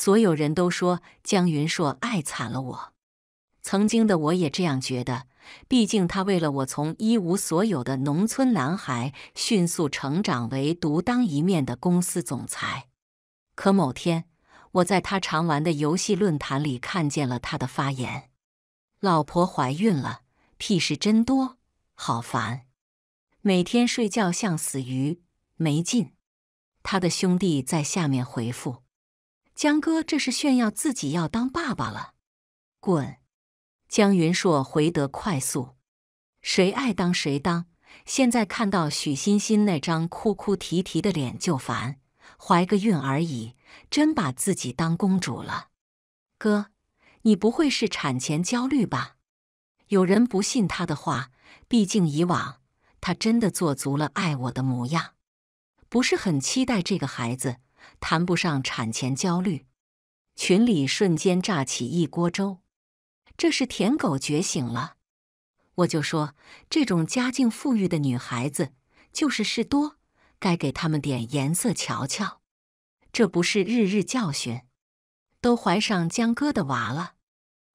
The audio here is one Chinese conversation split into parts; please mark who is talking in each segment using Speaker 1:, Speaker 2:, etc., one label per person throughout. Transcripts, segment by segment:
Speaker 1: 所有人都说江云硕爱惨了我，曾经的我也这样觉得。毕竟他为了我，从一无所有的农村男孩迅速成长为独当一面的公司总裁。可某天，我在他常玩的游戏论坛里看见了他的发言：“老婆怀孕了，屁事真多，好烦。每天睡觉像死鱼，没劲。”他的兄弟在下面回复。江哥，这是炫耀自己要当爸爸了？滚！江云硕回得快速，谁爱当谁当。现在看到许欣欣那张哭哭啼啼的脸就烦，怀个孕而已，真把自己当公主了。哥，你不会是产前焦虑吧？有人不信他的话，毕竟以往他真的做足了爱我的模样，不是很期待这个孩子。谈不上产前焦虑，群里瞬间炸起一锅粥。这是舔狗觉醒了，我就说这种家境富裕的女孩子就是事多，该给他们点颜色瞧瞧。这不是日日教训，都怀上江哥的娃了。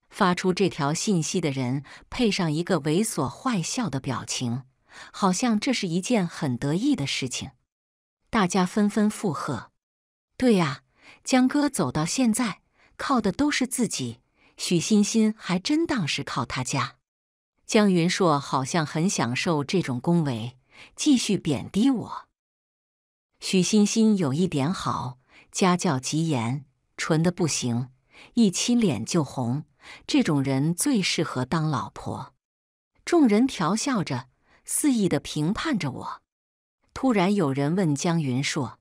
Speaker 1: 发出这条信息的人配上一个猥琐坏笑的表情，好像这是一件很得意的事情。大家纷纷附和。对呀，江哥走到现在靠的都是自己。许欣欣还真当是靠他家。江云硕好像很享受这种恭维，继续贬低我。许欣欣有一点好，家教极严，纯的不行，一亲脸就红。这种人最适合当老婆。众人调笑着，肆意的评判着我。突然有人问江云硕：“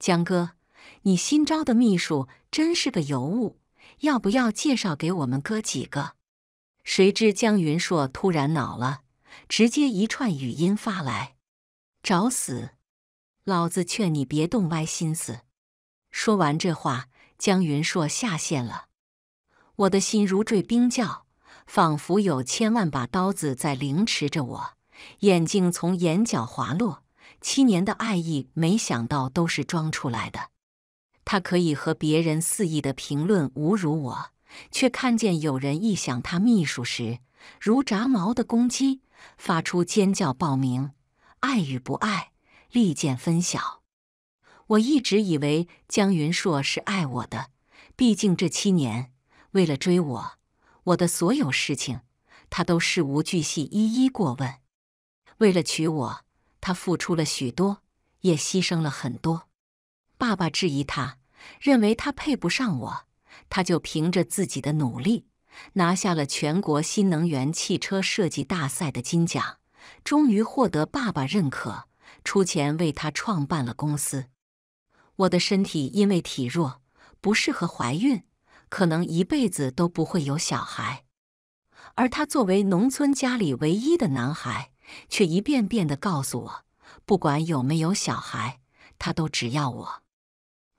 Speaker 1: 江哥。”你新招的秘书真是个尤物，要不要介绍给我们哥几个？谁知江云硕突然恼了，直接一串语音发来：“找死！老子劝你别动歪心思。”说完这话，江云硕下线了。我的心如坠冰窖，仿佛有千万把刀子在凌迟着我。眼睛从眼角滑落，七年的爱意，没想到都是装出来的。他可以和别人肆意的评论侮辱我，却看见有人一想他秘书时，如炸毛的公鸡，发出尖叫、报名。爱与不爱，立见分晓。我一直以为江云硕是爱我的，毕竟这七年，为了追我，我的所有事情，他都事无巨细一一过问。为了娶我，他付出了许多，也牺牲了很多。爸爸质疑他，认为他配不上我。他就凭着自己的努力，拿下了全国新能源汽车设计大赛的金奖，终于获得爸爸认可，出钱为他创办了公司。我的身体因为体弱，不适合怀孕，可能一辈子都不会有小孩。而他作为农村家里唯一的男孩，却一遍遍地告诉我，不管有没有小孩，他都只要我。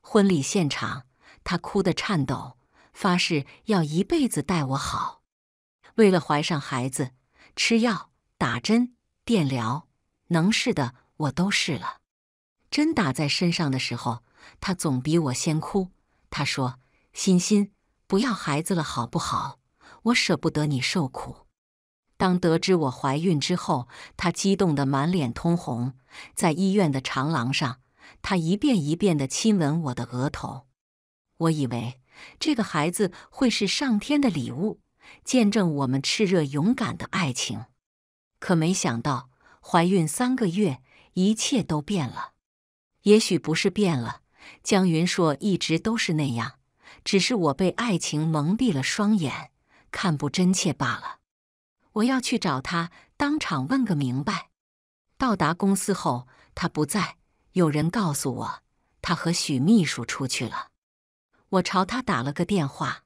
Speaker 1: 婚礼现场，她哭得颤抖，发誓要一辈子待我好。为了怀上孩子，吃药、打针、电疗，能试的我都试了。针打在身上的时候，她总比我先哭。她说：“欣欣，不要孩子了，好不好？我舍不得你受苦。”当得知我怀孕之后，她激动得满脸通红，在医院的长廊上。他一遍一遍的亲吻我的额头，我以为这个孩子会是上天的礼物，见证我们炽热勇敢的爱情。可没想到，怀孕三个月，一切都变了。也许不是变了，江云硕一直都是那样，只是我被爱情蒙蔽了双眼，看不真切罢了。我要去找他，当场问个明白。到达公司后，他不在。有人告诉我，他和许秘书出去了。我朝他打了个电话，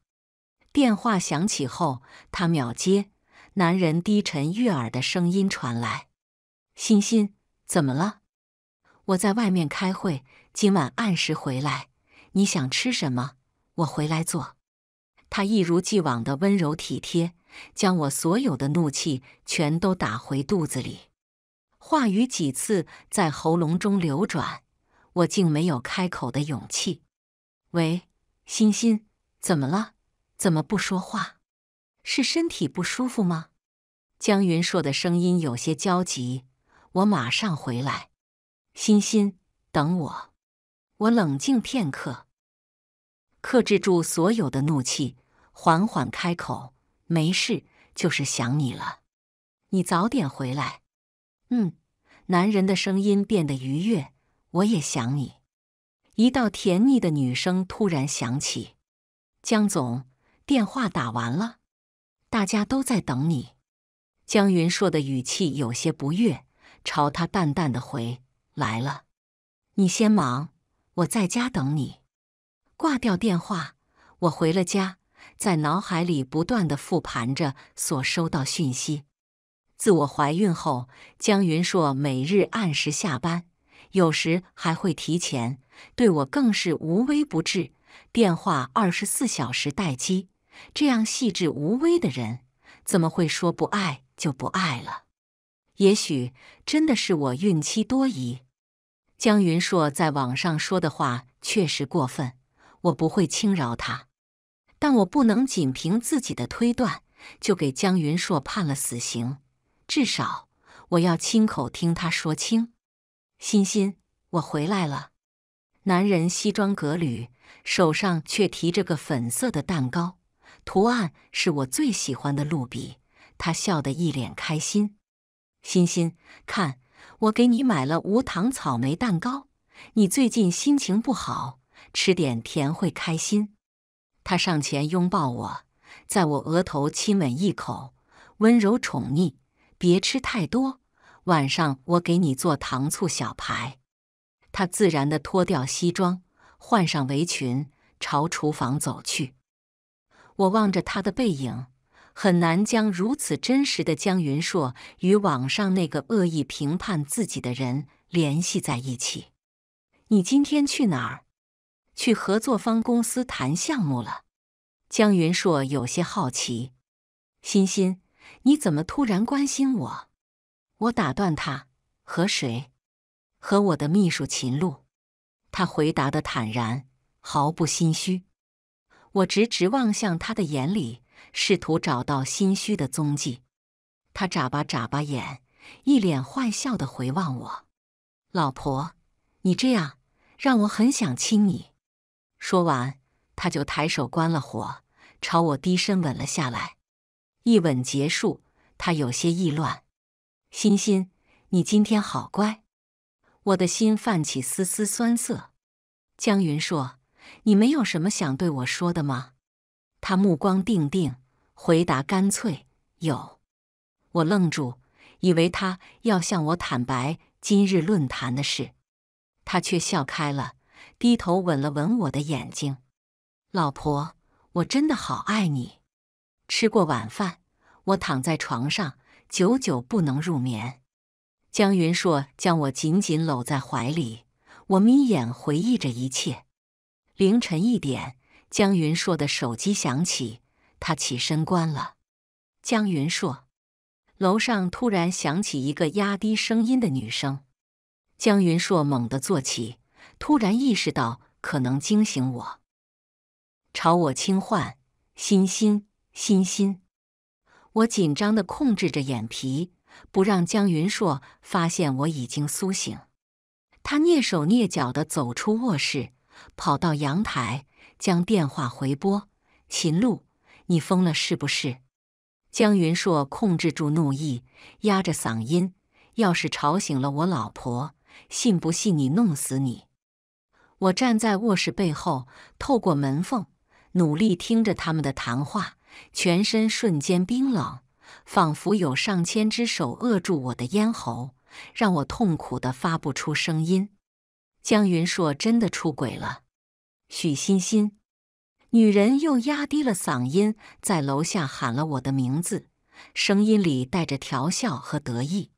Speaker 1: 电话响起后，他秒接。男人低沉悦耳的声音传来：“欣欣，怎么了？”我在外面开会，今晚按时回来。你想吃什么？我回来做。他一如既往的温柔体贴，将我所有的怒气全都打回肚子里。话语几次在喉咙中流转，我竟没有开口的勇气。喂，欣欣，怎么了？怎么不说话？是身体不舒服吗？江云硕的声音有些焦急。我马上回来，欣欣，等我。我冷静片刻，克制住所有的怒气，缓缓开口：“没事，就是想你了。你早点回来。”嗯，男人的声音变得愉悦。我也想你。一道甜腻的女声突然响起：“江总，电话打完了，大家都在等你。”江云硕的语气有些不悦，朝他淡淡的回：“来了，你先忙，我在家等你。”挂掉电话，我回了家，在脑海里不断的复盘着所收到讯息。自我怀孕后，江云硕每日按时下班，有时还会提前。对我更是无微不至，电话二十四小时待机。这样细致无微的人，怎么会说不爱就不爱了？也许真的是我孕期多疑。江云硕在网上说的话确实过分，我不会轻饶他，但我不能仅凭自己的推断就给江云硕判了死刑。至少我要亲口听他说清。欣欣，我回来了。男人西装革履，手上却提着个粉色的蛋糕，图案是我最喜欢的露比。他笑得一脸开心。欣欣，看，我给你买了无糖草莓蛋糕。你最近心情不好，吃点甜会开心。他上前拥抱我，在我额头亲吻一口，温柔宠溺。别吃太多，晚上我给你做糖醋小排。他自然的脱掉西装，换上围裙，朝厨房走去。我望着他的背影，很难将如此真实的江云硕与网上那个恶意评判自己的人联系在一起。你今天去哪儿？去合作方公司谈项目了。江云硕有些好奇，欣欣。你怎么突然关心我？我打断他，和谁？和我的秘书秦露。他回答的坦然，毫不心虚。我直直望向他的眼里，试图找到心虚的踪迹。他眨巴眨巴眼，一脸坏笑的回望我：“老婆，你这样让我很想亲你。”说完，他就抬手关了火，朝我低声吻了下来。一吻结束，他有些意乱。欣欣，你今天好乖。我的心泛起丝丝酸涩。江云说：“你没有什么想对我说的吗？”他目光定定，回答干脆：“有。”我愣住，以为他要向我坦白今日论坛的事，他却笑开了，低头吻了吻我的眼睛：“老婆，我真的好爱你。”吃过晚饭，我躺在床上，久久不能入眠。江云硕将我紧紧搂在怀里，我眯眼回忆着一切。凌晨一点，江云硕的手机响起，他起身关了。江云硕，楼上突然响起一个压低声音的女声。江云硕猛地坐起，突然意识到可能惊醒我，朝我轻唤：“欣欣。”欣欣，我紧张的控制着眼皮，不让江云硕发现我已经苏醒。他蹑手蹑脚的走出卧室，跑到阳台，将电话回拨。秦璐，你疯了是不是？江云硕控制住怒意，压着嗓音：“要是吵醒了我老婆，信不信你弄死你？”我站在卧室背后，透过门缝，努力听着他们的谈话。全身瞬间冰冷，仿佛有上千只手扼住我的咽喉，让我痛苦地发不出声音。江云硕真的出轨了，许欣欣。女人又压低了嗓音，在楼下喊了我的名字，声音里带着调笑和得意。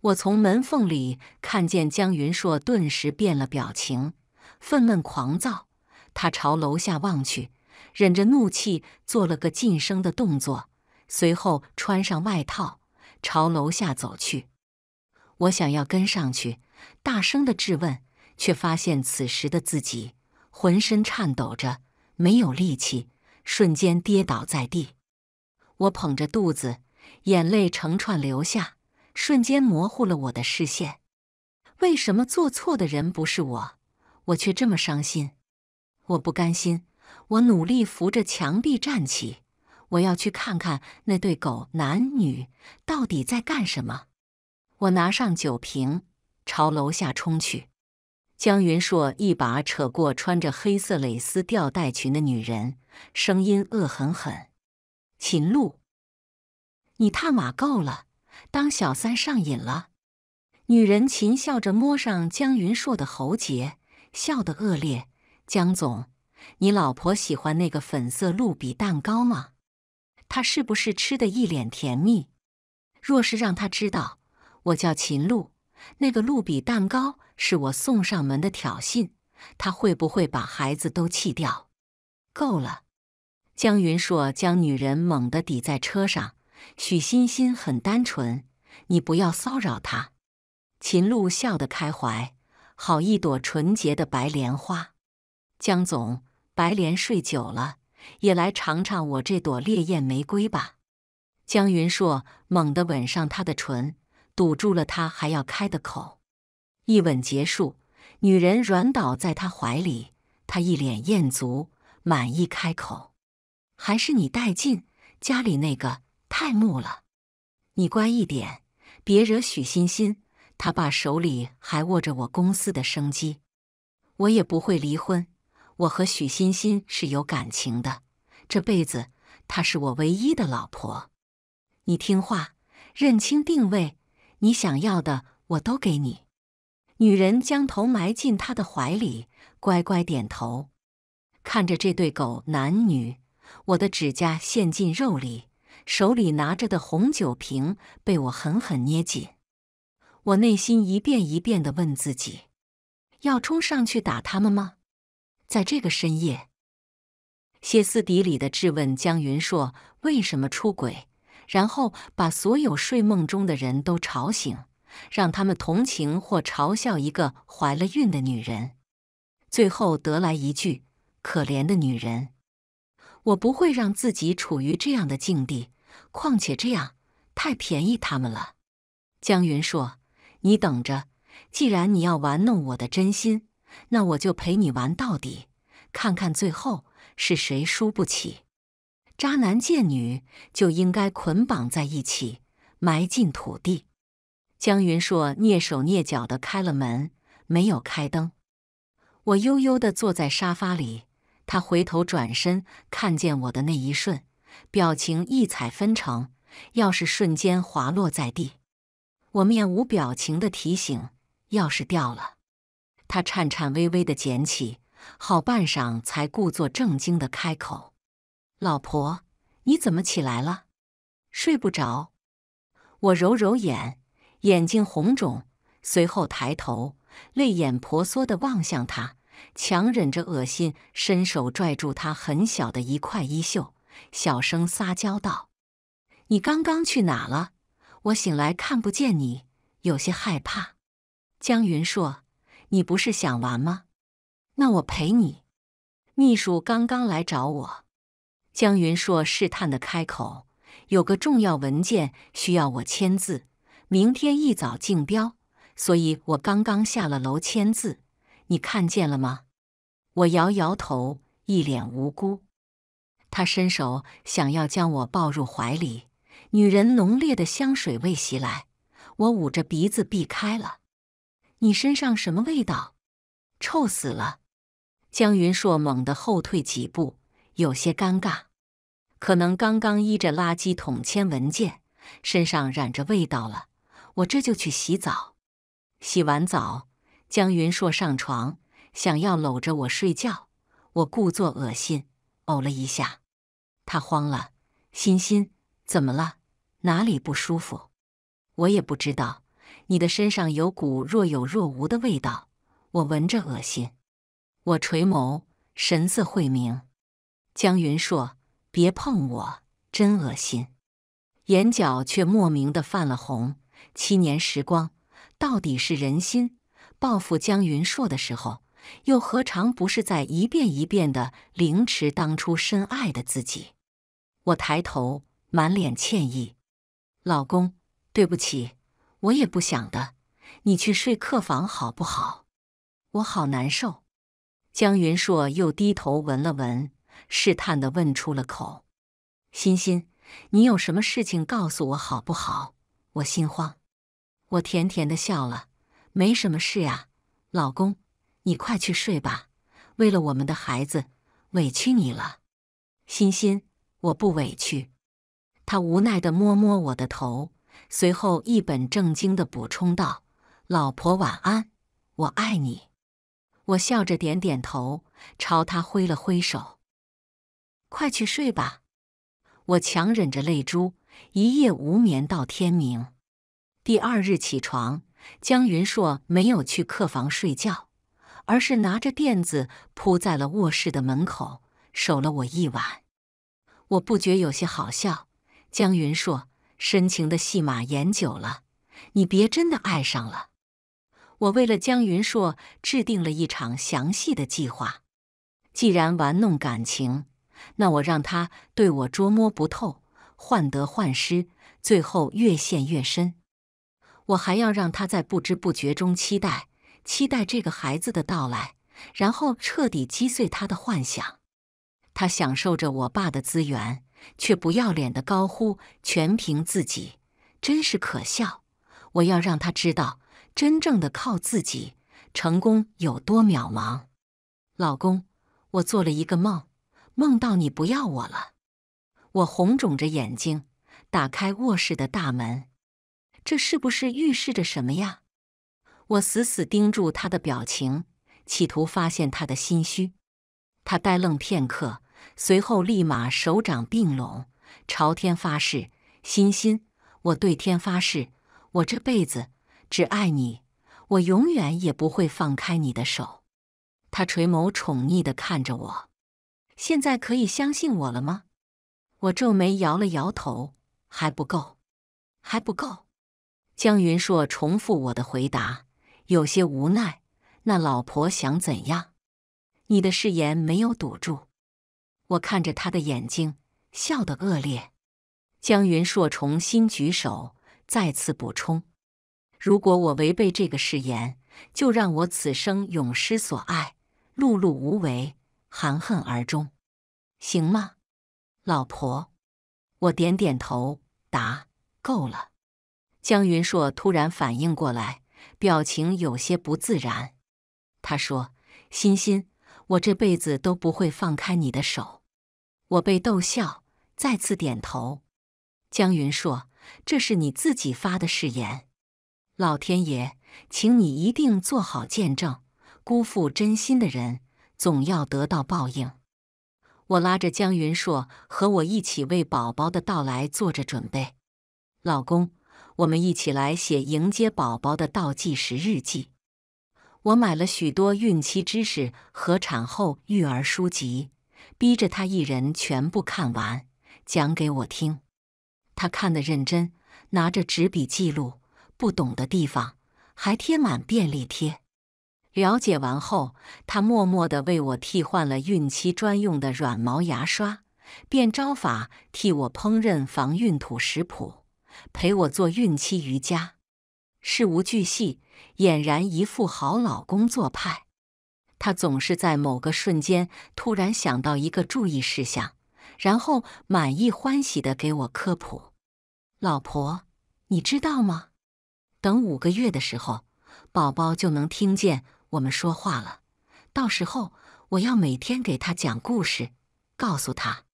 Speaker 1: 我从门缝里看见江云硕，顿时变了表情，愤懑狂躁。他朝楼下望去。忍着怒气，做了个噤声的动作，随后穿上外套，朝楼下走去。我想要跟上去，大声的质问，却发现此时的自己浑身颤抖着，没有力气，瞬间跌倒在地。我捧着肚子，眼泪成串流下，瞬间模糊了我的视线。为什么做错的人不是我，我却这么伤心？我不甘心。我努力扶着墙壁站起，我要去看看那对狗男女到底在干什么。我拿上酒瓶，朝楼下冲去。江云硕一把扯过穿着黑色蕾丝吊带裙的女人，声音恶狠狠：“秦露，你踏马够了，当小三上瘾了。”女人秦笑着摸上江云硕的喉结，笑得恶劣：“江总。”你老婆喜欢那个粉色鹿比蛋糕吗？她是不是吃的一脸甜蜜？若是让她知道我叫秦露，那个鹿比蛋糕是我送上门的挑衅，她会不会把孩子都气掉？够了！江云硕将女人猛地抵在车上。许欣欣很单纯，你不要骚扰她。秦露笑得开怀，好一朵纯洁的白莲花，江总。白莲睡久了，也来尝尝我这朵烈焰玫瑰吧。江云硕猛地吻上她的唇，堵住了她还要开的口。一吻结束，女人软倒在他怀里，他一脸餍足，满意开口：“还是你带劲，家里那个太木了。你乖一点，别惹许欣欣，他爸手里还握着我公司的生机，我也不会离婚。”我和许欣欣是有感情的，这辈子她是我唯一的老婆。你听话，认清定位，你想要的我都给你。女人将头埋进他的怀里，乖乖点头。看着这对狗男女，我的指甲陷进肉里，手里拿着的红酒瓶被我狠狠捏紧。我内心一遍一遍地问自己：要冲上去打他们吗？在这个深夜，歇斯底里的质问江云硕为什么出轨，然后把所有睡梦中的人都吵醒，让他们同情或嘲笑一个怀了孕的女人，最后得来一句：“可怜的女人，我不会让自己处于这样的境地，况且这样太便宜他们了。”江云硕，你等着，既然你要玩弄我的真心。那我就陪你玩到底，看看最后是谁输不起。渣男贱女就应该捆绑在一起，埋进土地。江云硕蹑手蹑脚地开了门，没有开灯。我悠悠地坐在沙发里，他回头转身看见我的那一瞬，表情异彩纷呈。钥匙瞬间滑落在地，我面无表情的提醒：“钥匙掉了。”他颤颤巍巍地捡起，好半晌才故作正经地开口：“老婆，你怎么起来了？睡不着。”我揉揉眼，眼睛红肿，随后抬头，泪眼婆娑地望向他，强忍着恶心，伸手拽住他很小的一块衣袖，小声撒娇道：“你刚刚去哪了？我醒来看不见你，有些害怕。”江云硕。你不是想玩吗？那我陪你。秘书刚刚来找我，江云硕试探的开口：“有个重要文件需要我签字，明天一早竞标，所以我刚刚下了楼签字。你看见了吗？”我摇摇头，一脸无辜。他伸手想要将我抱入怀里，女人浓烈的香水味袭来，我捂着鼻子避开了。你身上什么味道？臭死了！江云硕猛地后退几步，有些尴尬。可能刚刚依着垃圾桶签文件，身上染着味道了。我这就去洗澡。洗完澡，江云硕上床，想要搂着我睡觉。我故作恶心，呕了一下。他慌了：“欣欣，怎么了？哪里不舒服？”我也不知道。你的身上有股若有若无的味道，我闻着恶心。我垂眸，神色晦明。江云硕，别碰我，真恶心。眼角却莫名的泛了红。七年时光，到底是人心报复江云硕的时候，又何尝不是在一遍一遍的凌迟当初深爱的自己？我抬头，满脸歉意：“老公，对不起。”我也不想的，你去睡客房好不好？我好难受。江云硕又低头闻了闻，试探的问出了口：“欣欣，你有什么事情告诉我好不好？我心慌。”我甜甜的笑了：“没什么事啊，老公，你快去睡吧。为了我们的孩子，委屈你了。”欣欣，我不委屈。他无奈的摸摸我的头。随后，一本正经的补充道：“老婆，晚安，我爱你。”我笑着点点头，朝他挥了挥手：“快去睡吧。”我强忍着泪珠，一夜无眠到天明。第二日起床，江云硕没有去客房睡觉，而是拿着垫子铺在了卧室的门口，守了我一晚。我不觉有些好笑，江云硕。深情的戏码演久了，你别真的爱上了。我为了江云硕制定了一场详细的计划。既然玩弄感情，那我让他对我捉摸不透，患得患失，最后越陷越深。我还要让他在不知不觉中期待，期待这个孩子的到来，然后彻底击碎他的幻想。他享受着我爸的资源。却不要脸的高呼“全凭自己”，真是可笑！我要让他知道，真正的靠自己成功有多渺茫。老公，我做了一个梦，梦到你不要我了。我红肿着眼睛打开卧室的大门，这是不是预示着什么呀？我死死盯住他的表情，企图发现他的心虚。他呆愣片刻。随后，立马手掌并拢，朝天发誓：“欣欣，我对天发誓，我这辈子只爱你，我永远也不会放开你的手。”他垂眸宠溺地看着我：“现在可以相信我了吗？”我皱眉摇了摇头：“还不够，还不够。”江云硕重复我的回答，有些无奈：“那老婆想怎样？你的誓言没有堵住。”我看着他的眼睛，笑得恶劣。江云硕重新举手，再次补充：“如果我违背这个誓言，就让我此生永失所爱，碌碌无为，含恨而终，行吗？”老婆，我点点头，答：“够了。”江云硕突然反应过来，表情有些不自然。他说：“欣欣，我这辈子都不会放开你的手。”我被逗笑，再次点头。江云硕，这是你自己发的誓言，老天爷，请你一定做好见证。辜负真心的人，总要得到报应。我拉着江云硕和我一起为宝宝的到来做着准备。老公，我们一起来写迎接宝宝的倒计时日记。我买了许多孕期知识和产后育儿书籍。逼着他一人全部看完，讲给我听。他看得认真，拿着纸笔记录不懂的地方，还贴满便利贴。了解完后，他默默的为我替换了孕期专用的软毛牙刷，变招法替我烹饪防孕吐食谱，陪我做孕期瑜伽，事无巨细，俨然一副好老公做派。他总是在某个瞬间突然想到一个注意事项，然后满意欢喜的给我科普。老婆，你知道吗？等五个月的时候，宝宝就能听见我们说话了。到时候我要每天给他讲故事，告诉他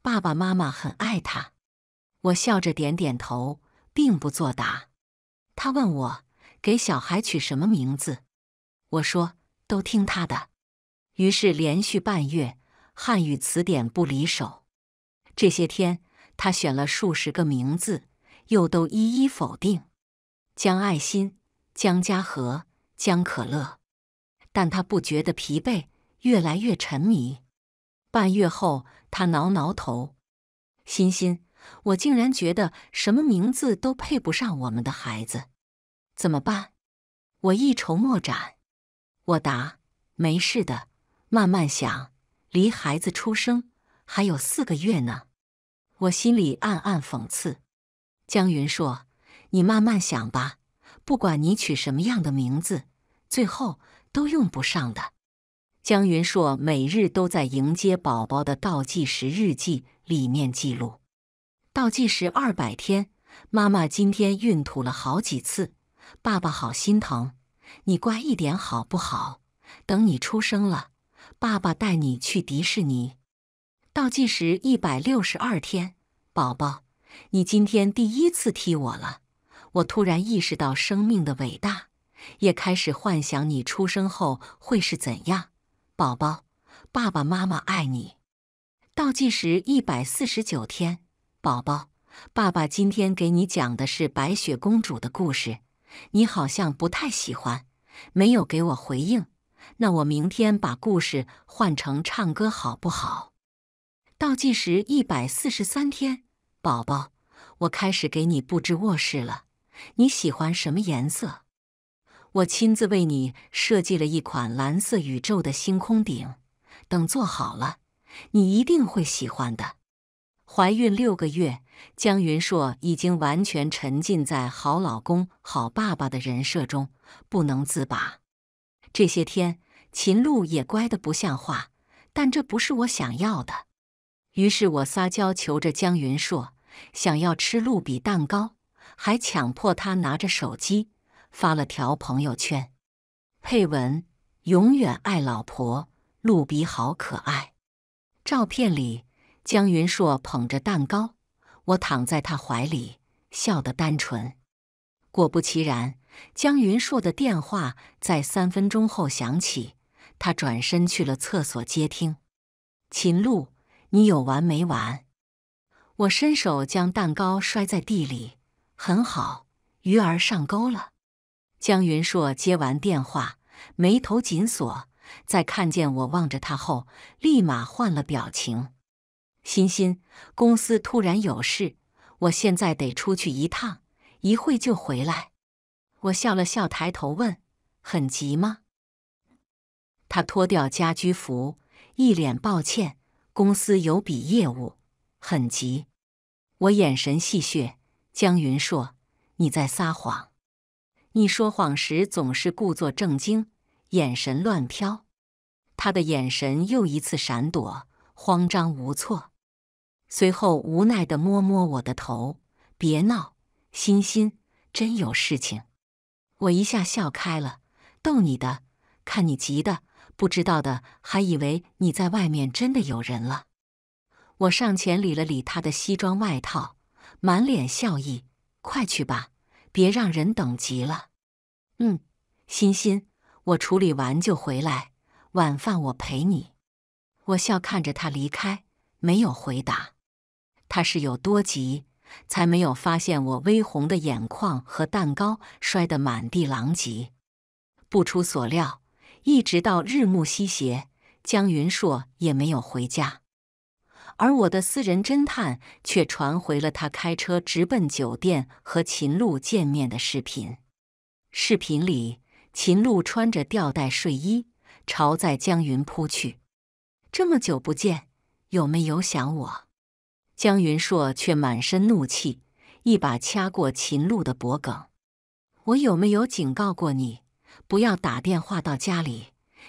Speaker 1: 爸爸妈妈很爱他。我笑着点点头，并不作答。他问我给小孩取什么名字，我说。都听他的，于是连续半月，汉语词典不离手。这些天，他选了数十个名字，又都一一否定。江爱心、江家和、江可乐，但他不觉得疲惫，越来越沉迷。半月后，他挠挠头：“欣欣，我竟然觉得什么名字都配不上我们的孩子，怎么办？我一筹莫展。”我答：“没事的，慢慢想。离孩子出生还有四个月呢。”我心里暗暗讽刺。江云硕，你慢慢想吧。不管你取什么样的名字，最后都用不上的。江云硕每日都在迎接宝宝的倒计时日记里面记录：倒计时二百天。妈妈今天孕吐了好几次，爸爸好心疼。你乖一点好不好？等你出生了，爸爸带你去迪士尼。倒计时一百六十二天，宝宝，你今天第一次踢我了，我突然意识到生命的伟大，也开始幻想你出生后会是怎样。宝宝，爸爸妈妈爱你。倒计时一百四十九天，宝宝，爸爸今天给你讲的是白雪公主的故事。你好像不太喜欢，没有给我回应。那我明天把故事换成唱歌好不好？倒计时一百四十三天，宝宝，我开始给你布置卧室了。你喜欢什么颜色？我亲自为你设计了一款蓝色宇宙的星空顶，等做好了，你一定会喜欢的。怀孕六个月。江云硕已经完全沉浸在好老公、好爸爸的人设中，不能自拔。这些天，秦璐也乖得不像话，但这不是我想要的。于是我撒娇求着江云硕，想要吃露比蛋糕，还强迫他拿着手机发了条朋友圈，配文：“永远爱老婆，露比好可爱。”照片里，江云硕捧着蛋糕。我躺在他怀里，笑得单纯。果不其然，江云硕的电话在三分钟后响起，他转身去了厕所接听。秦露，你有完没完？我伸手将蛋糕摔在地里。很好，鱼儿上钩了。江云硕接完电话，眉头紧锁，在看见我望着他后，立马换了表情。欣欣，公司突然有事，我现在得出去一趟，一会就回来。我笑了笑，抬头问：“很急吗？”他脱掉家居服，一脸抱歉：“公司有笔业务，很急。”我眼神戏谑：“江云硕，你在撒谎。你说谎时总是故作正经，眼神乱飘。”他的眼神又一次闪躲，慌张无措。随后无奈的摸摸我的头，别闹，欣欣，真有事情。我一下笑开了，逗你的，看你急的，不知道的还以为你在外面真的有人了。我上前理了理他的西装外套，满脸笑意，快去吧，别让人等急了。嗯，欣欣，我处理完就回来，晚饭我陪你。我笑看着他离开，没有回答。他是有多急，才没有发现我微红的眼眶和蛋糕摔得满地狼藉。不出所料，一直到日暮西斜，江云硕也没有回家，而我的私人侦探却传回了他开车直奔酒店和秦璐见面的视频。视频里，秦璐穿着吊带睡衣，朝在江云扑去。这么久不见，有没有想我？江云硕却满身怒气，一把掐过秦璐的脖颈：“我有没有警告过你，不要打电话到家里？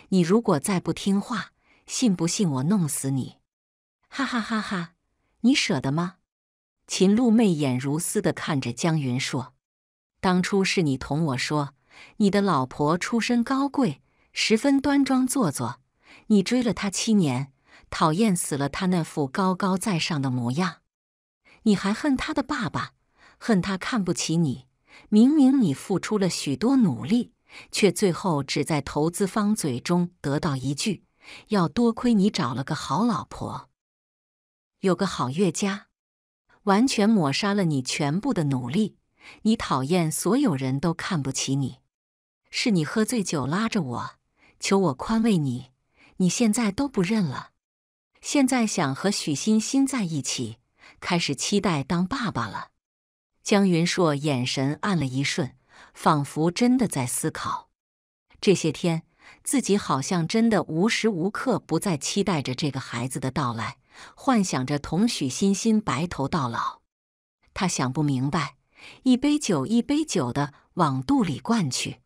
Speaker 1: 你如果再不听话，信不信我弄死你？”哈哈哈哈！你舍得吗？秦璐媚眼如丝地看着江云硕：“当初是你同我说，你的老婆出身高贵，十分端庄做作，你追了她七年。”讨厌死了，他那副高高在上的模样。你还恨他的爸爸，恨他看不起你。明明你付出了许多努力，却最后只在投资方嘴中得到一句：“要多亏你找了个好老婆，有个好岳家。”完全抹杀了你全部的努力。你讨厌所有人都看不起你，是你喝醉酒拉着我，求我宽慰你，你现在都不认了。现在想和许欣欣在一起，开始期待当爸爸了。江云硕眼神暗了一瞬，仿佛真的在思考。这些天，自己好像真的无时无刻不在期待着这个孩子的到来，幻想着同许欣欣白头到老。他想不明白，一杯酒一杯酒的往肚里灌去。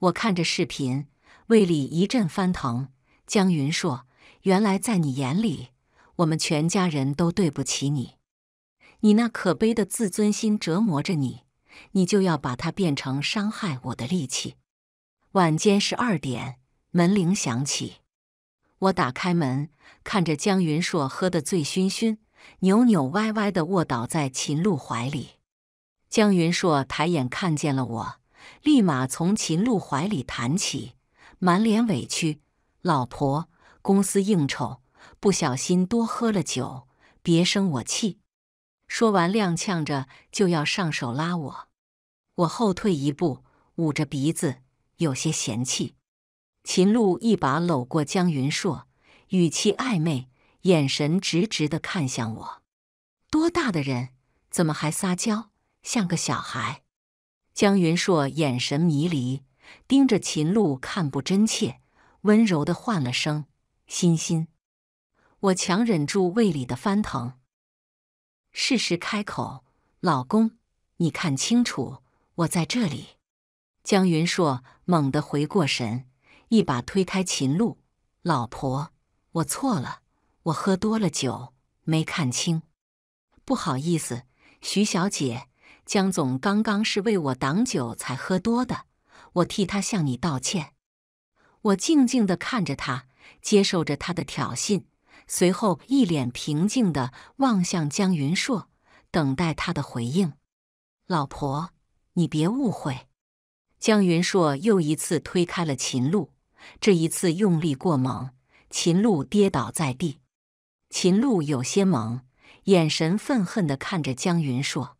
Speaker 1: 我看着视频，胃里一阵翻腾。江云硕。原来在你眼里，我们全家人都对不起你。你那可悲的自尊心折磨着你，你就要把它变成伤害我的利器。晚间十二点，门铃响起，我打开门，看着江云硕喝得醉醺醺，扭扭歪歪地卧倒在秦璐怀里。江云硕抬眼看见了我，立马从秦璐怀里弹起，满脸委屈：“老婆。”公司应酬，不小心多喝了酒，别生我气。说完，踉跄着就要上手拉我，我后退一步，捂着鼻子，有些嫌弃。秦璐一把搂过江云硕，语气暧昧，眼神直直的看向我。多大的人，怎么还撒娇，像个小孩？江云硕眼神迷离，盯着秦璐看不真切，温柔的唤了声。欣欣，我强忍住胃里的翻腾，适时开口：“老公，你看清楚，我在这里。”江云硕猛地回过神，一把推开秦璐：“老婆，我错了，我喝多了酒，没看清，不好意思，徐小姐，江总刚刚是为我挡酒才喝多的，我替他向你道歉。”我静静的看着他。接受着他的挑衅，随后一脸平静地望向江云硕，等待他的回应。老婆，你别误会。江云硕又一次推开了秦璐，这一次用力过猛，秦璐跌倒在地。秦璐有些懵，眼神愤恨地看着江云硕。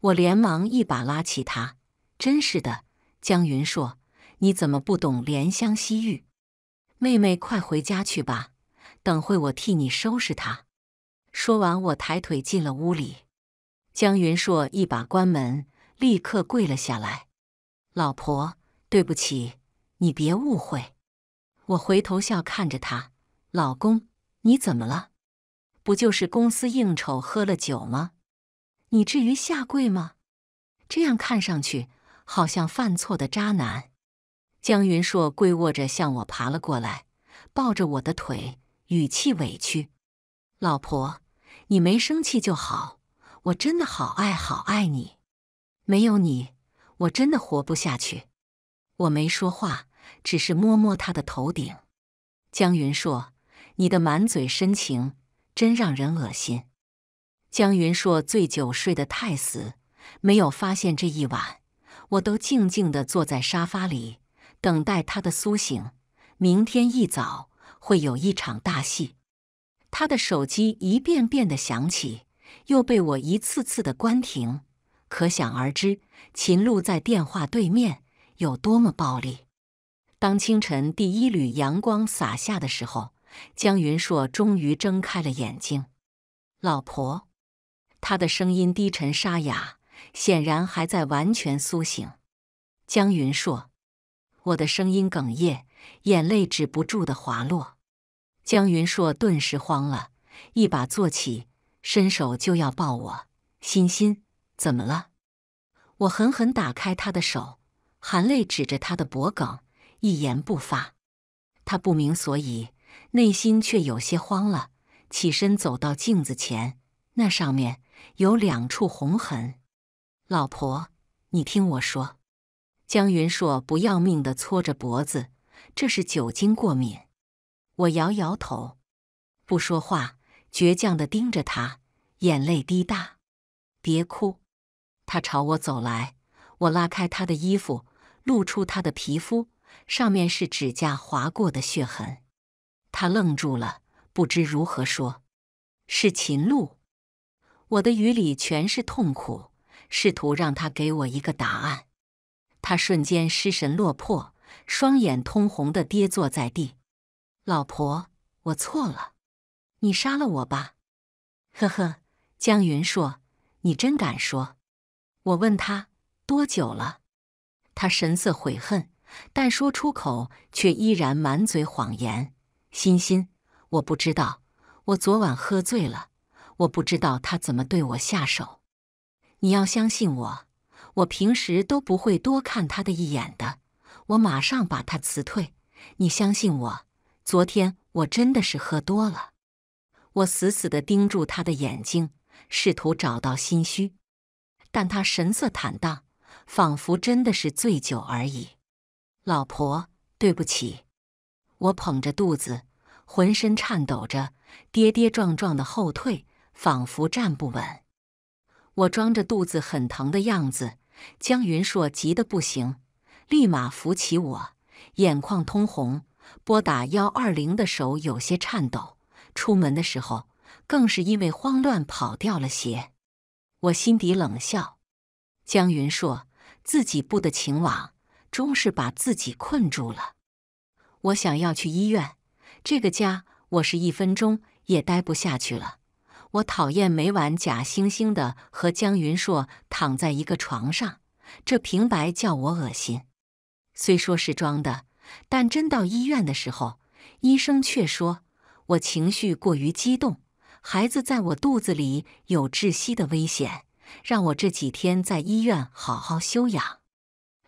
Speaker 1: 我连忙一把拉起他，真是的，江云硕，你怎么不懂怜香惜玉？妹妹，快回家去吧。等会我替你收拾他。说完，我抬腿进了屋里。江云硕一把关门，立刻跪了下来。老婆，对不起，你别误会。我回头笑看着他，老公，你怎么了？不就是公司应酬喝了酒吗？你至于下跪吗？这样看上去好像犯错的渣男。江云硕跪卧着向我爬了过来，抱着我的腿，语气委屈：“老婆，你没生气就好，我真的好爱好爱你，没有你，我真的活不下去。”我没说话，只是摸摸他的头顶。江云硕，你的满嘴深情真让人恶心。江云硕醉酒睡得太死，没有发现这一晚，我都静静地坐在沙发里。等待他的苏醒，明天一早会有一场大戏。他的手机一遍遍的响起，又被我一次次的关停，可想而知，秦璐在电话对面有多么暴力。当清晨第一缕阳光洒下的时候，江云硕终于睁开了眼睛。老婆，他的声音低沉沙哑，显然还在完全苏醒。江云硕。我的声音哽咽，眼泪止不住的滑落。江云硕顿时慌了，一把坐起，伸手就要抱我。欣欣，怎么了？我狠狠打开他的手，含泪指着他的脖颈，一言不发。他不明所以，内心却有些慌了，起身走到镜子前，那上面有两处红痕。老婆，你听我说。江云硕不要命地搓着脖子，这是酒精过敏。我摇摇头，不说话，倔强地盯着他，眼泪滴答。别哭。他朝我走来，我拉开他的衣服，露出他的皮肤，上面是指甲划过的血痕。他愣住了，不知如何说。是秦露。我的语里全是痛苦，试图让他给我一个答案。他瞬间失神落魄，双眼通红的跌坐在地。老婆，我错了，你杀了我吧。呵呵，江云硕，你真敢说。我问他多久了，他神色悔恨，但说出口却依然满嘴谎言。欣欣，我不知道，我昨晚喝醉了，我不知道他怎么对我下手。你要相信我。我平时都不会多看他的一眼的，我马上把他辞退。你相信我，昨天我真的是喝多了。我死死地盯住他的眼睛，试图找到心虚，但他神色坦荡，仿佛真的是醉酒而已。老婆，对不起。我捧着肚子，浑身颤抖着，跌跌撞撞的后退，仿佛站不稳。我装着肚子很疼的样子。江云硕急得不行，立马扶起我，眼眶通红，拨打幺二零的手有些颤抖。出门的时候，更是因为慌乱跑掉了鞋。我心底冷笑：江云硕自己布的情网，终是把自己困住了。我想要去医院，这个家，我是一分钟也待不下去了。我讨厌每晚假惺惺的和江云硕躺在一个床上，这平白叫我恶心。虽说是装的，但真到医院的时候，医生却说我情绪过于激动，孩子在我肚子里有窒息的危险，让我这几天在医院好好休养。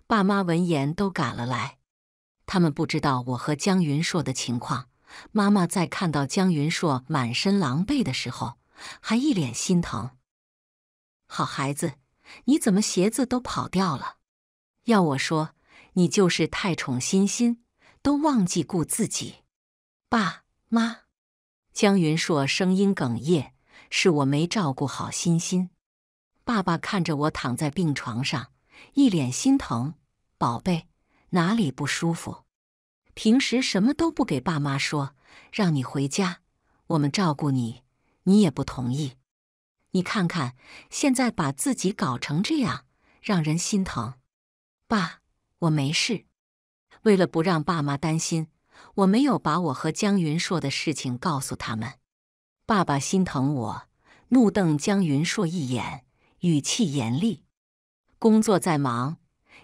Speaker 1: 爸妈闻言都赶了来，他们不知道我和江云硕的情况。妈妈在看到江云硕满身狼狈的时候。还一脸心疼，好孩子，你怎么鞋子都跑掉了？要我说，你就是太宠欣欣，都忘记顾自己。爸妈，江云硕声音哽咽：“是我没照顾好欣欣。”爸爸看着我躺在病床上，一脸心疼：“宝贝，哪里不舒服？平时什么都不给爸妈说，让你回家，我们照顾你。”你也不同意，你看看现在把自己搞成这样，让人心疼。爸，我没事。为了不让爸妈担心，我没有把我和江云硕的事情告诉他们。爸爸心疼我，怒瞪江云硕一眼，语气严厉。工作再忙，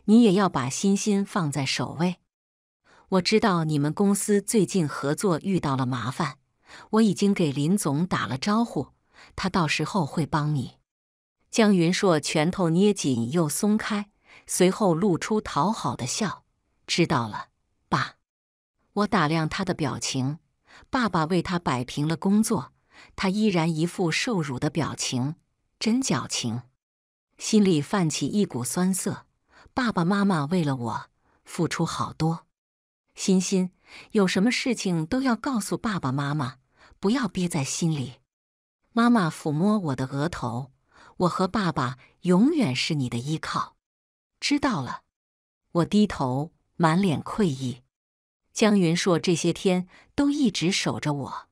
Speaker 1: 你也要把欣欣放在首位。我知道你们公司最近合作遇到了麻烦。我已经给林总打了招呼，他到时候会帮你。江云硕拳头捏紧又松开，随后露出讨好的笑。知道了，爸。我打量他的表情，爸爸为他摆平了工作，他依然一副受辱的表情，真矫情。心里泛起一股酸涩。爸爸妈妈为了我付出好多。欣欣，有什么事情都要告诉爸爸妈妈。不要憋在心里。妈妈抚摸我的额头，我和爸爸永远是你的依靠。知道了。我低头，满脸愧意。江云硕这些天都一直守着我，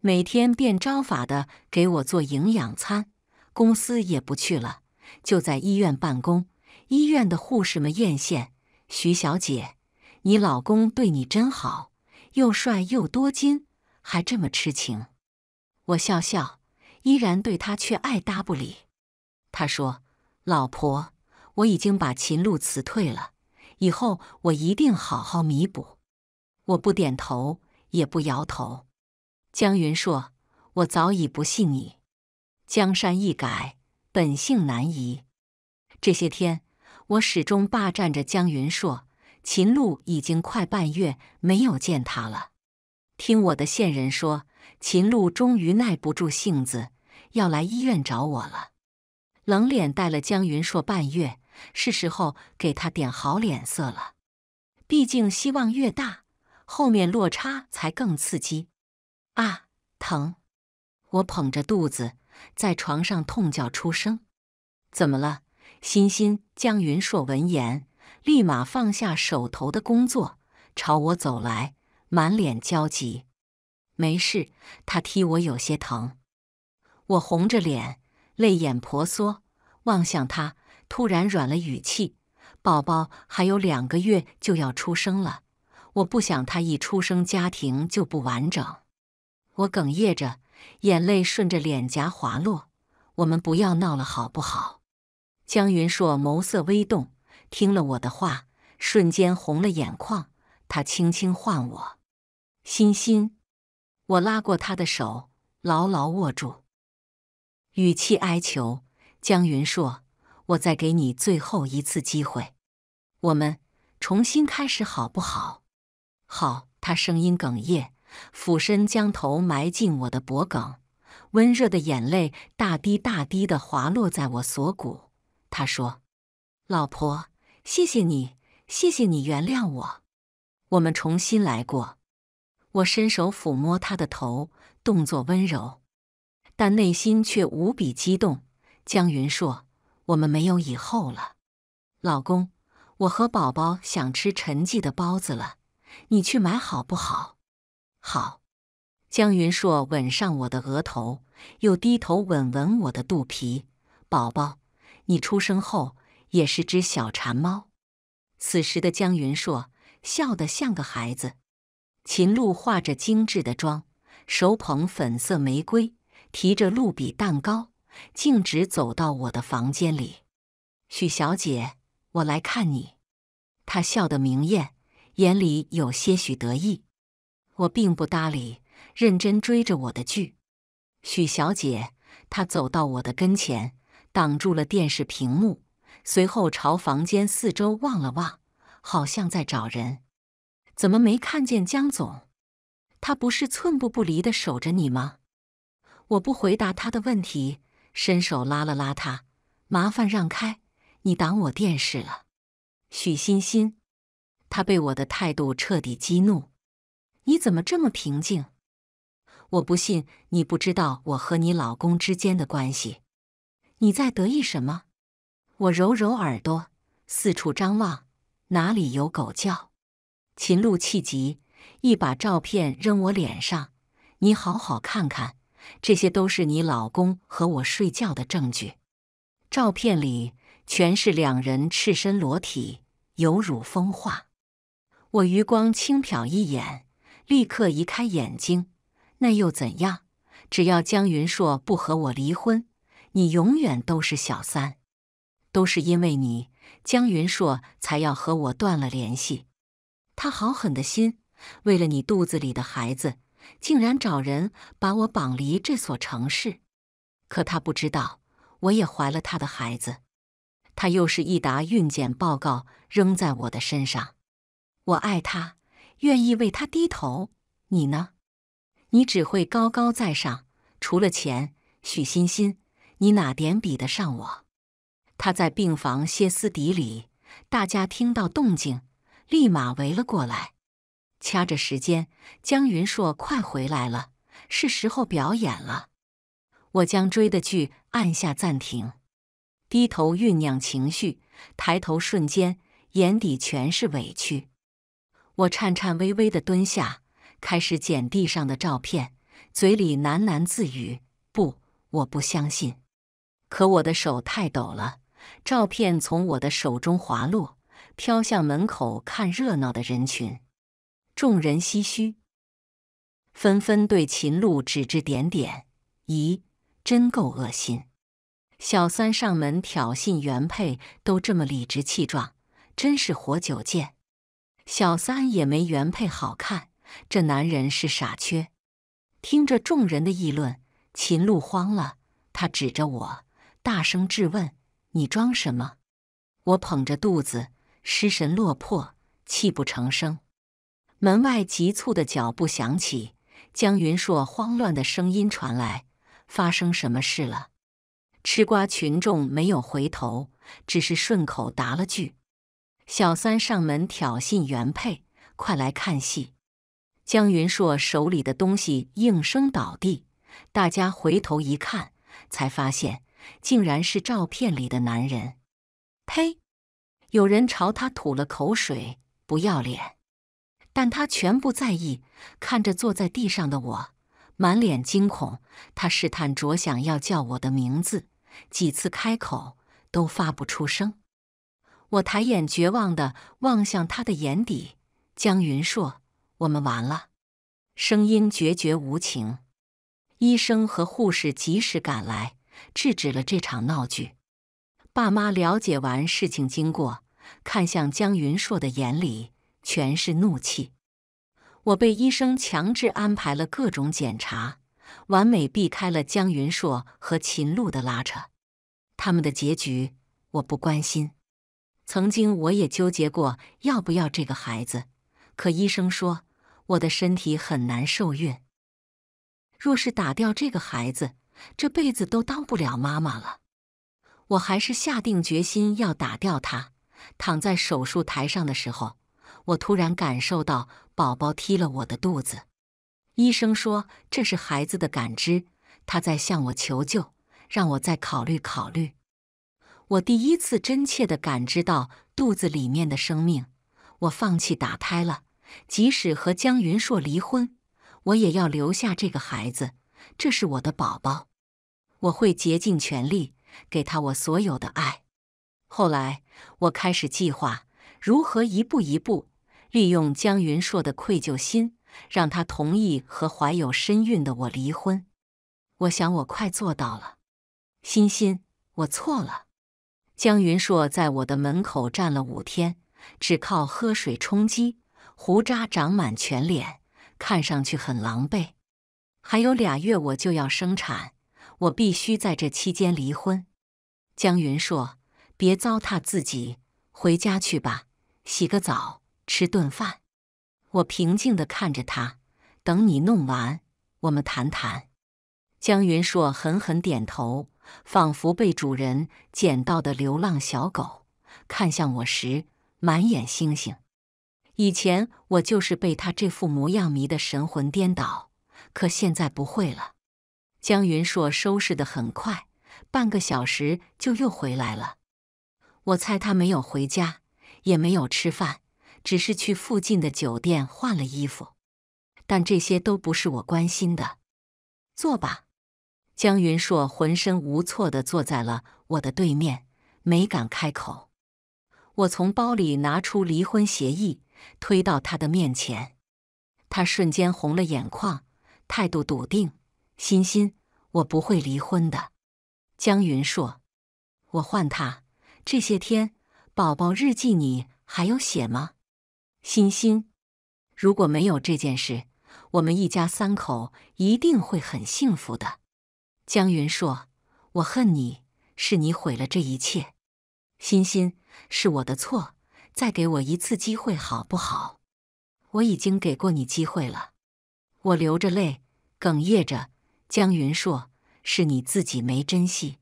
Speaker 1: 每天变招法的给我做营养餐。公司也不去了，就在医院办公。医院的护士们艳羡：“徐小姐，你老公对你真好，又帅又多金。”还这么痴情，我笑笑，依然对他却爱搭不理。他说：“老婆，我已经把秦璐辞退了，以后我一定好好弥补。”我不点头，也不摇头。江云硕，我早已不信你。江山易改，本性难移。这些天，我始终霸占着江云硕，秦璐已经快半月没有见他了。听我的线人说，秦璐终于耐不住性子，要来医院找我了。冷脸带了江云硕半月，是时候给他点好脸色了。毕竟希望越大，后面落差才更刺激啊！疼！我捧着肚子在床上痛叫出声。怎么了，欣欣？江云硕闻言，立马放下手头的工作，朝我走来。满脸焦急，没事。他踢我有些疼，我红着脸，泪眼婆娑，望向他，突然软了语气：“宝宝还有两个月就要出生了，我不想他一出生家庭就不完整。”我哽咽着，眼泪顺着脸颊滑落。我们不要闹了，好不好？江云硕眸色微动，听了我的话，瞬间红了眼眶。他轻轻唤我。欣欣，我拉过他的手，牢牢握住，语气哀求：“江云硕，我再给你最后一次机会，我们重新开始，好不好？”好，他声音哽咽，俯身将头埋进我的脖颈，温热的眼泪大滴大滴的滑落在我锁骨。他说：“老婆，谢谢你，谢谢你原谅我，我们重新来过。”我伸手抚摸他的头，动作温柔，但内心却无比激动。江云硕，我们没有以后了，老公，我和宝宝想吃陈记的包子了，你去买好不好？好。江云硕吻上我的额头，又低头吻吻我的肚皮。宝宝，你出生后也是只小馋猫。此时的江云硕笑得像个孩子。秦璐化着精致的妆，手捧粉色玫瑰，提着露比蛋糕，径直走到我的房间里。许小姐，我来看你。她笑得明艳，眼里有些许得意。我并不搭理，认真追着我的剧。许小姐，她走到我的跟前，挡住了电视屏幕，随后朝房间四周望了望，好像在找人。怎么没看见江总？他不是寸步不离的守着你吗？我不回答他的问题，伸手拉了拉他，麻烦让开，你挡我电视了。许欣欣，他被我的态度彻底激怒。你怎么这么平静？我不信你不知道我和你老公之间的关系。你在得意什么？我揉揉耳朵，四处张望，哪里有狗叫？秦璐气急，一把照片扔我脸上：“你好好看看，这些都是你老公和我睡觉的证据。照片里全是两人赤身裸体，有辱风化。”我余光轻瞟一眼，立刻移开眼睛。那又怎样？只要江云硕不和我离婚，你永远都是小三。都是因为你，江云硕才要和我断了联系。他好狠的心，为了你肚子里的孩子，竟然找人把我绑离这所城市。可他不知道，我也怀了他的孩子。他又是一沓孕检报告扔在我的身上。我爱他，愿意为他低头。你呢？你只会高高在上，除了钱，许欣欣，你哪点比得上我？他在病房歇斯底里，大家听到动静。立马围了过来，掐着时间，江云硕快回来了，是时候表演了。我将追的剧按下暂停，低头酝酿情绪，抬头瞬间，眼底全是委屈。我颤颤巍巍的蹲下，开始捡地上的照片，嘴里喃喃自语：“不，我不相信。”可我的手太抖了，照片从我的手中滑落。飘向门口看热闹的人群，众人唏嘘，纷纷对秦露指指点点。咦，真够恶心！小三上门挑衅原配都这么理直气壮，真是活久见。小三也没原配好看，这男人是傻缺。听着众人的议论，秦露慌了，他指着我，大声质问：“你装什么？”我捧着肚子。失神落魄，泣不成声。门外急促的脚步响起，江云硕慌乱的声音传来：“发生什么事了？”吃瓜群众没有回头，只是顺口答了句：“小三上门挑衅原配，快来看戏。”江云硕手里的东西应声倒地，大家回头一看，才发现竟然是照片里的男人。呸！有人朝他吐了口水，不要脸！但他全不在意，看着坐在地上的我，满脸惊恐。他试探着想要叫我的名字，几次开口都发不出声。我抬眼绝望的望向他的眼底，江云硕，我们完了！声音决绝无情。医生和护士及时赶来，制止了这场闹剧。爸妈了解完事情经过，看向江云硕的眼里全是怒气。我被医生强制安排了各种检查，完美避开了江云硕和秦璐的拉扯。他们的结局我不关心。曾经我也纠结过要不要这个孩子，可医生说我的身体很难受孕。若是打掉这个孩子，这辈子都当不了妈妈了。我还是下定决心要打掉他。躺在手术台上的时候，我突然感受到宝宝踢了我的肚子。医生说这是孩子的感知，他在向我求救，让我再考虑考虑。我第一次真切地感知到肚子里面的生命。我放弃打胎了，即使和江云硕离婚，我也要留下这个孩子。这是我的宝宝，我会竭尽全力。给他我所有的爱。后来，我开始计划如何一步一步利用江云硕的愧疚心，让他同意和怀有身孕的我离婚。我想我快做到了。欣欣，我错了。江云硕在我的门口站了五天，只靠喝水充饥，胡渣长满全脸，看上去很狼狈。还有俩月我就要生产。我必须在这期间离婚。江云硕，别糟蹋自己，回家去吧，洗个澡，吃顿饭。我平静的看着他，等你弄完，我们谈谈。江云硕狠狠点头，仿佛被主人捡到的流浪小狗。看向我时，满眼星星。以前我就是被他这副模样迷得神魂颠倒，可现在不会了。江云硕收拾得很快，半个小时就又回来了。我猜他没有回家，也没有吃饭，只是去附近的酒店换了衣服。但这些都不是我关心的。坐吧。江云硕浑身无措地坐在了我的对面，没敢开口。我从包里拿出离婚协议，推到他的面前。他瞬间红了眼眶，态度笃定。欣欣，我不会离婚的。江云硕，我换他。这些天，宝宝日记你还有写吗？欣欣，如果没有这件事，我们一家三口一定会很幸福的。江云硕，我恨你，是你毁了这一切。欣欣，是我的错，再给我一次机会好不好？我已经给过你机会了。我流着泪，哽咽着。江云硕，是你自己没珍惜。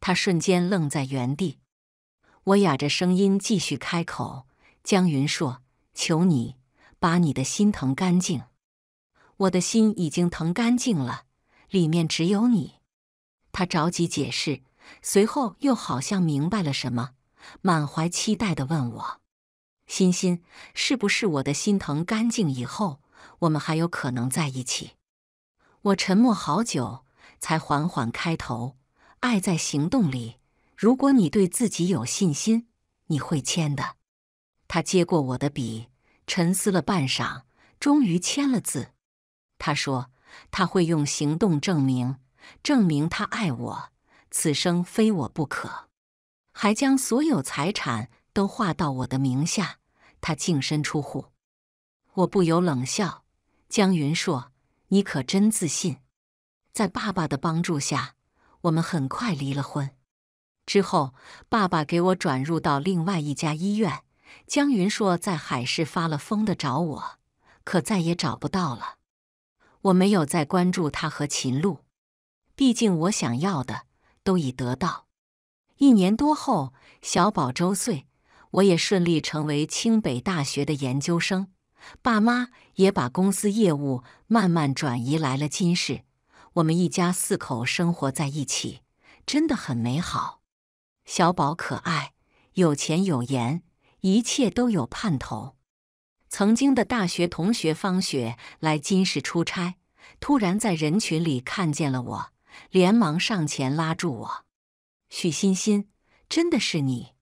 Speaker 1: 他瞬间愣在原地。我哑着声音继续开口：“江云硕，求你把你的心疼干净。我的心已经疼干净了，里面只有你。”他着急解释，随后又好像明白了什么，满怀期待的问我：“欣欣，是不是我的心疼干净以后，我们还有可能在一起？”我沉默好久，才缓缓开头：“爱在行动里。如果你对自己有信心，你会签的。”他接过我的笔，沉思了半晌，终于签了字。他说：“他会用行动证明，证明他爱我，此生非我不可。”还将所有财产都划到我的名下。他净身出户，我不由冷笑：“江云硕。”你可真自信，在爸爸的帮助下，我们很快离了婚。之后，爸爸给我转入到另外一家医院。江云硕在海市发了疯的找我，可再也找不到了。我没有再关注他和秦璐，毕竟我想要的都已得到。一年多后，小宝周岁，我也顺利成为清北大学的研究生。爸妈也把公司业务慢慢转移来了金市，我们一家四口生活在一起，真的很美好。小宝可爱，有钱有颜，一切都有盼头。曾经的大学同学方雪来金市出差，突然在人群里看见了我，连忙上前拉住我：“许欣欣，真的是你？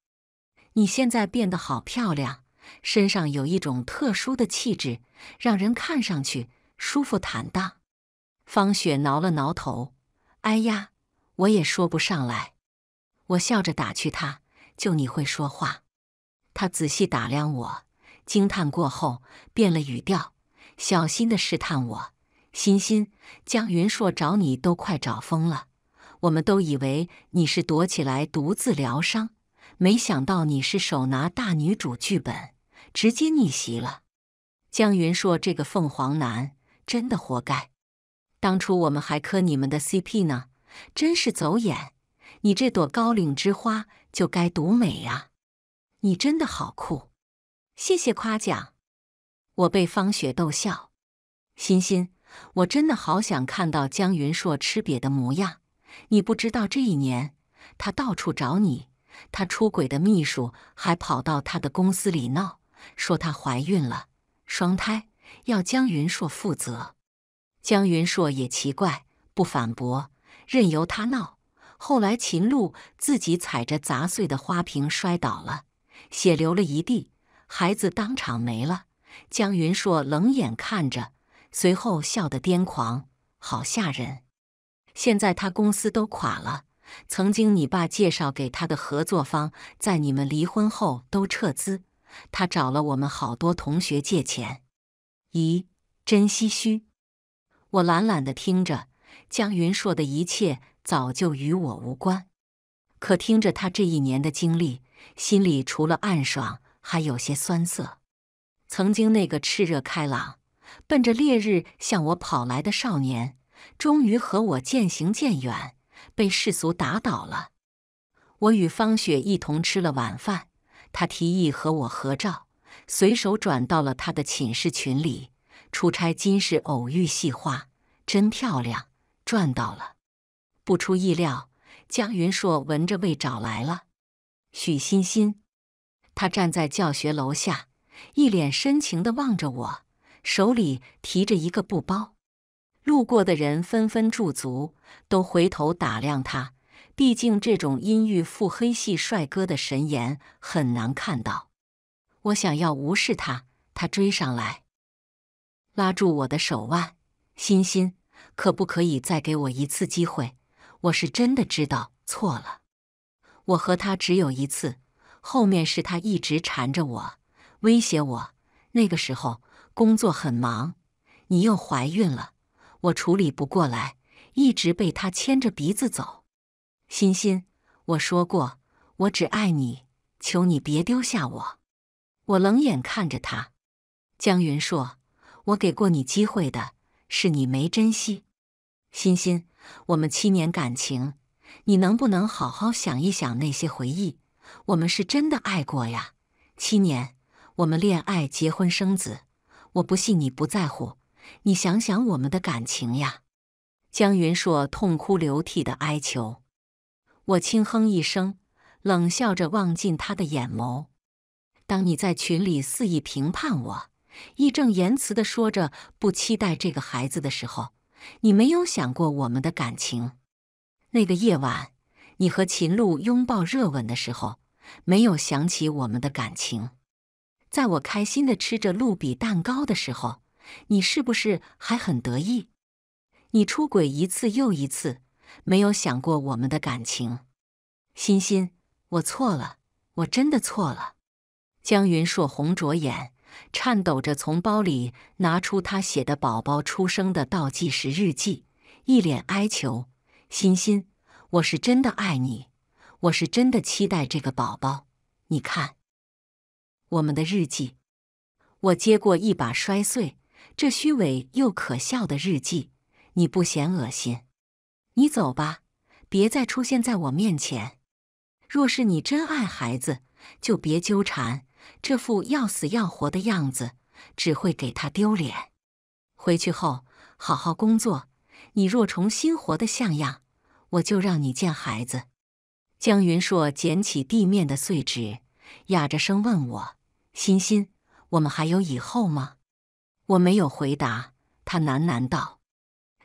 Speaker 1: 你现在变得好漂亮！”身上有一种特殊的气质，让人看上去舒服坦荡。方雪挠了挠头，哎呀，我也说不上来。我笑着打趣她：“就你会说话。”她仔细打量我，惊叹过后变了语调，小心的试探我：“欣欣，江云硕找你都快找疯了，我们都以为你是躲起来独自疗伤，没想到你是手拿大女主剧本。”直接逆袭了，江云硕这个凤凰男真的活该。当初我们还磕你们的 CP 呢，真是走眼。你这朵高岭之花就该独美啊！你真的好酷，谢谢夸奖。我被方雪逗笑。欣欣，我真的好想看到江云硕吃瘪的模样。你不知道，这一年他到处找你，他出轨的秘书还跑到他的公司里闹。说她怀孕了，双胎，要江云硕负责。江云硕也奇怪，不反驳，任由她闹。后来秦璐自己踩着砸碎的花瓶摔倒了，血流了一地，孩子当场没了。江云硕冷眼看着，随后笑得癫狂，好吓人。现在他公司都垮了，曾经你爸介绍给他的合作方，在你们离婚后都撤资。他找了我们好多同学借钱，咦，真唏嘘。我懒懒地听着江云硕的一切，早就与我无关。可听着他这一年的经历，心里除了暗爽，还有些酸涩。曾经那个炽热开朗、奔着烈日向我跑来的少年，终于和我渐行渐远，被世俗打倒了。我与方雪一同吃了晚饭。他提议和我合照，随手转到了他的寝室群里。出差今是偶遇系花，真漂亮，赚到了！不出意料，江云硕闻着味找来了。许欣欣，他站在教学楼下，一脸深情的望着我，手里提着一个布包。路过的人纷纷驻足，都回头打量他。毕竟，这种阴郁腹黑系帅哥的神颜很难看到。我想要无视他，他追上来，拉住我的手腕：“欣欣，可不可以再给我一次机会？我是真的知道错了。我和他只有一次，后面是他一直缠着我，威胁我。那个时候工作很忙，你又怀孕了，我处理不过来，一直被他牵着鼻子走。”欣欣，我说过，我只爱你，求你别丢下我。我冷眼看着他，江云硕，我给过你机会的，是你没珍惜。欣欣，我们七年感情，你能不能好好想一想那些回忆？我们是真的爱过呀，七年，我们恋爱、结婚、生子，我不信你不在乎。你想想我们的感情呀，江云硕痛哭流涕的哀求。我轻哼一声，冷笑着望进他的眼眸。当你在群里肆意评判我，义正言辞地说着不期待这个孩子的时候，你没有想过我们的感情。那个夜晚，你和秦璐拥抱热吻的时候，没有想起我们的感情。在我开心地吃着露比蛋糕的时候，你是不是还很得意？你出轨一次又一次。没有想过我们的感情，欣欣，我错了，我真的错了。江云硕红着眼，颤抖着从包里拿出他写的宝宝出生的倒计时日记，一脸哀求：“欣欣，我是真的爱你，我是真的期待这个宝宝。你看，我们的日记。”我接过一把摔碎，这虚伪又可笑的日记，你不嫌恶心？你走吧，别再出现在我面前。若是你真爱孩子，就别纠缠，这副要死要活的样子只会给他丢脸。回去后好好工作，你若重新活得像样，我就让你见孩子。江云硕捡起地面的碎纸，哑着声问我：“欣欣，我们还有以后吗？”我没有回答，他喃喃道。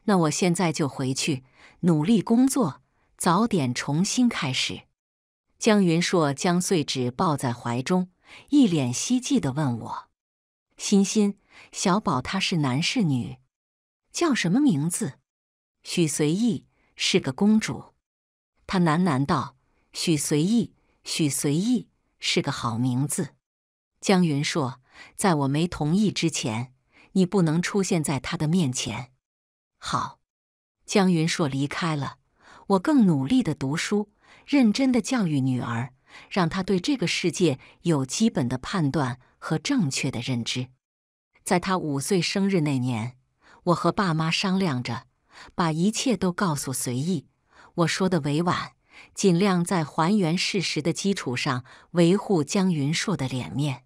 Speaker 1: 那我现在就回去，努力工作，早点重新开始。江云硕将碎纸抱在怀中，一脸希冀的问我：“欣欣，小宝他是男是女？叫什么名字？”许随意是个公主，他喃喃道：“许随意，许随意是个好名字。”江云硕，在我没同意之前，你不能出现在他的面前。好，江云硕离开了，我更努力的读书，认真的教育女儿，让她对这个世界有基本的判断和正确的认知。在她五岁生日那年，我和爸妈商量着，把一切都告诉随意。我说的委婉，尽量在还原事实的基础上维护江云硕的脸面。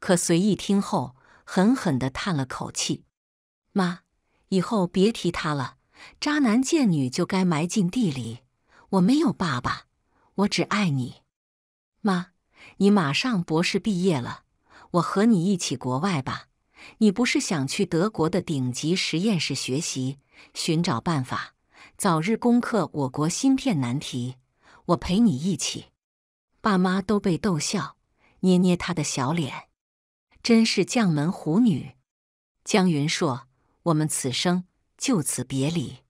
Speaker 1: 可随意听后，狠狠的叹了口气：“妈。”以后别提他了，渣男贱女就该埋进地里。我没有爸爸，我只爱你，妈。你马上博士毕业了，我和你一起国外吧。你不是想去德国的顶级实验室学习，寻找办法，早日攻克我国芯片难题？我陪你一起。爸妈都被逗笑，捏捏他的小脸，真是将门虎女，江云硕。我们此生就此别离。